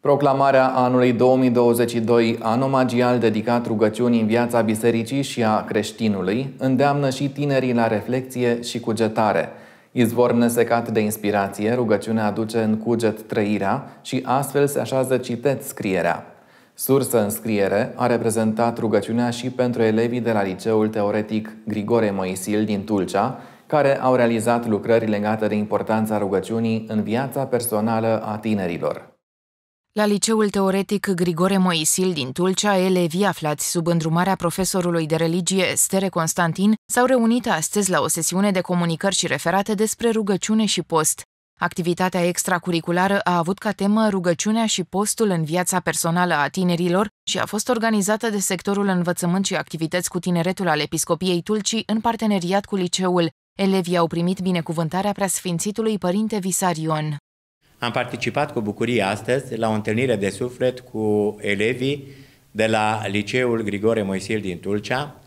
Proclamarea anului 2022, anomagial dedicat rugăciunii în viața bisericii și a creștinului, îndeamnă și tinerii la reflexie și cugetare. Izvor nesecat de inspirație, rugăciunea aduce în cuget trăirea și astfel se așează citet scrierea. Sursă în scriere a reprezentat rugăciunea și pentru elevii de la Liceul Teoretic Grigore Moisil din Tulcea, care au realizat lucrări legate de importanța rugăciunii în viața personală a tinerilor. La liceul teoretic Grigore Moisil din Tulcea, elevii aflați sub îndrumarea profesorului de religie Stere Constantin s-au reunit astăzi la o sesiune de comunicări și referate despre rugăciune și post. Activitatea extracurriculară a avut ca temă rugăciunea și postul în viața personală a tinerilor și a fost organizată de sectorul învățământ și activități cu tineretul al Episcopiei Tulcii în parteneriat cu liceul. Elevii au primit binecuvântarea preasfințitului Părinte Visarion. Am participat cu bucurie astăzi la o întâlnire de suflet cu elevii de la Liceul Grigore Moisil din Tulcea,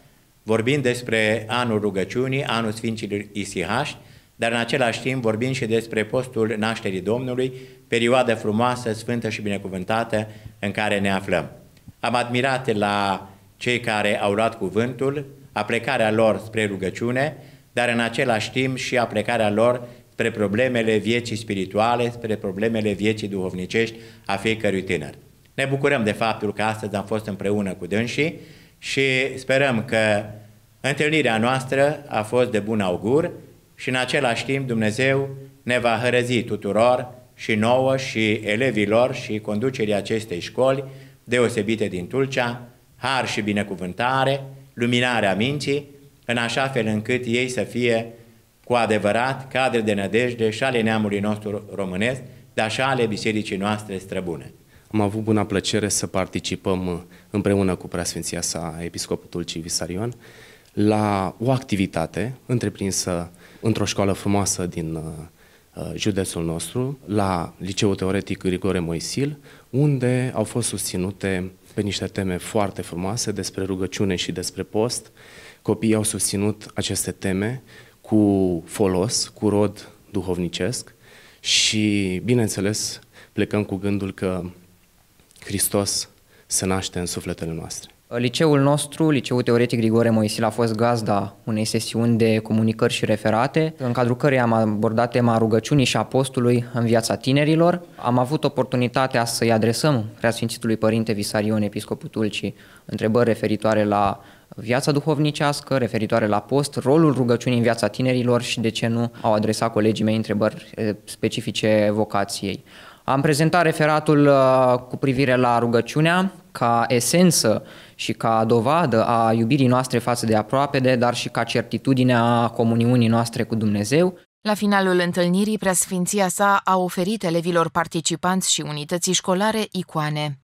vorbind despre anul rugăciunii, anul Sfinților Isihaș, dar în același timp vorbind și despre postul nașterii Domnului, perioadă frumoasă, sfântă și binecuvântată în care ne aflăm. Am admirat la cei care au luat cuvântul, aplecarea lor spre rugăciune, dar în același timp și aplecarea lor spre problemele vieții spirituale, spre problemele vieții duhovnicești a fiecărui tânăr. Ne bucurăm de faptul că astăzi am fost împreună cu dânsii și sperăm că întâlnirea noastră a fost de bun augur și în același timp Dumnezeu ne va hărăzi tuturor și nouă și elevilor și conducerii acestei școli deosebite din Tulcea, har și binecuvântare, luminarea minții, în așa fel încât ei să fie cu adevărat cadre de nădejde și ale neamului nostru românesc, dar și ale bisericii noastre străbune. Am avut buna plăcere să participăm împreună cu Preasfinția sa Episcopul Tulcii Visarion la o activitate întreprinsă într-o școală frumoasă din uh, județul nostru, la Liceul Teoretic Grigore Moisil, unde au fost susținute pe niște teme foarte frumoase despre rugăciune și despre post. Copiii au susținut aceste teme cu folos, cu rod duhovnicesc și, bineînțeles, plecăm cu gândul că Hristos se naște în sufletele noastre. Liceul nostru, Liceul Teoretic Grigore Moisil, a fost gazda unei sesiuni de comunicări și referate, în cadrul căreia am abordat tema rugăciunii și apostului în viața tinerilor. Am avut oportunitatea să-i adresăm Preasfințitului Părinte Visarion, Episcopul Tulcii, întrebări referitoare la viața duhovnicească, referitoare la post, rolul rugăciunii în viața tinerilor și, de ce nu, au adresat colegii mei întrebări eh, specifice vocației. Am prezentat referatul eh, cu privire la rugăciunea ca esență și ca dovadă a iubirii noastre față de aproape de, dar și ca certitudine a comuniunii noastre cu Dumnezeu. La finalul întâlnirii, preasfinția sa a oferit elevilor participanți și unității școlare icoane.